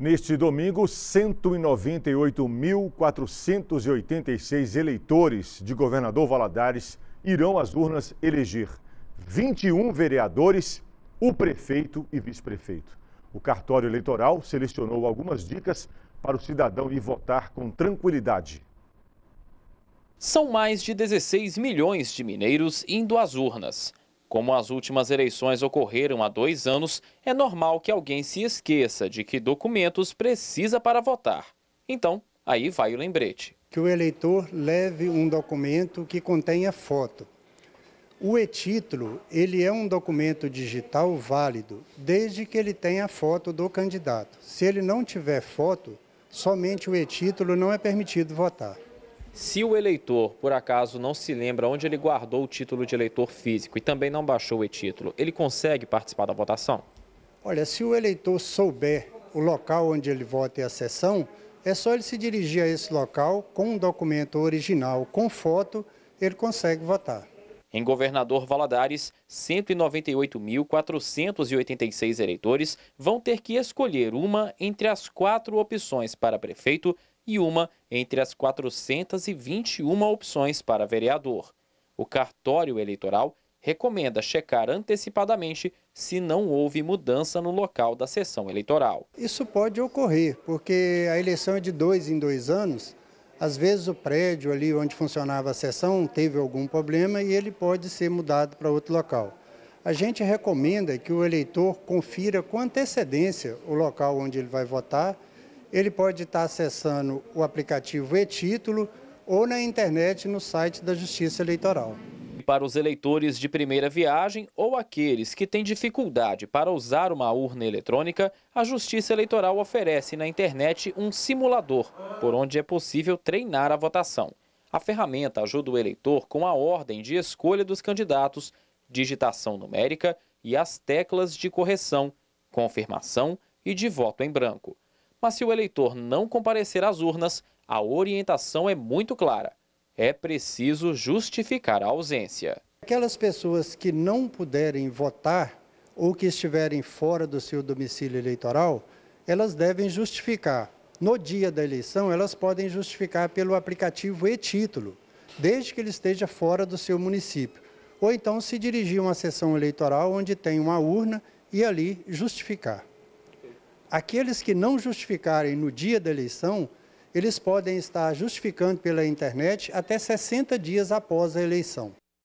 Neste domingo, 198.486 eleitores de governador Valadares irão às urnas eleger 21 vereadores, o prefeito e vice-prefeito. O cartório eleitoral selecionou algumas dicas para o cidadão ir votar com tranquilidade. São mais de 16 milhões de mineiros indo às urnas. Como as últimas eleições ocorreram há dois anos, é normal que alguém se esqueça de que documentos precisa para votar. Então, aí vai o lembrete. Que o eleitor leve um documento que contenha foto. O e-título, ele é um documento digital válido, desde que ele tenha foto do candidato. Se ele não tiver foto, somente o e-título não é permitido votar. Se o eleitor, por acaso, não se lembra onde ele guardou o título de eleitor físico e também não baixou o e-título, ele consegue participar da votação? Olha, se o eleitor souber o local onde ele vota e a sessão, é só ele se dirigir a esse local com um documento original, com foto, ele consegue votar. Em Governador Valadares, 198.486 eleitores vão ter que escolher uma entre as quatro opções para prefeito e uma entre as 421 opções para vereador. O cartório eleitoral recomenda checar antecipadamente se não houve mudança no local da sessão eleitoral. Isso pode ocorrer, porque a eleição é de dois em dois anos. Às vezes o prédio ali onde funcionava a sessão teve algum problema e ele pode ser mudado para outro local. A gente recomenda que o eleitor confira com antecedência o local onde ele vai votar ele pode estar acessando o aplicativo e-título ou na internet no site da Justiça Eleitoral. Para os eleitores de primeira viagem ou aqueles que têm dificuldade para usar uma urna eletrônica, a Justiça Eleitoral oferece na internet um simulador, por onde é possível treinar a votação. A ferramenta ajuda o eleitor com a ordem de escolha dos candidatos, digitação numérica e as teclas de correção, confirmação e de voto em branco. Mas se o eleitor não comparecer às urnas, a orientação é muito clara. É preciso justificar a ausência. Aquelas pessoas que não puderem votar ou que estiverem fora do seu domicílio eleitoral, elas devem justificar. No dia da eleição, elas podem justificar pelo aplicativo e-título, desde que ele esteja fora do seu município. Ou então se dirigir a uma sessão eleitoral onde tem uma urna e ali justificar aqueles que não justificarem no dia da eleição, eles podem estar justificando pela internet até 60 dias após a eleição.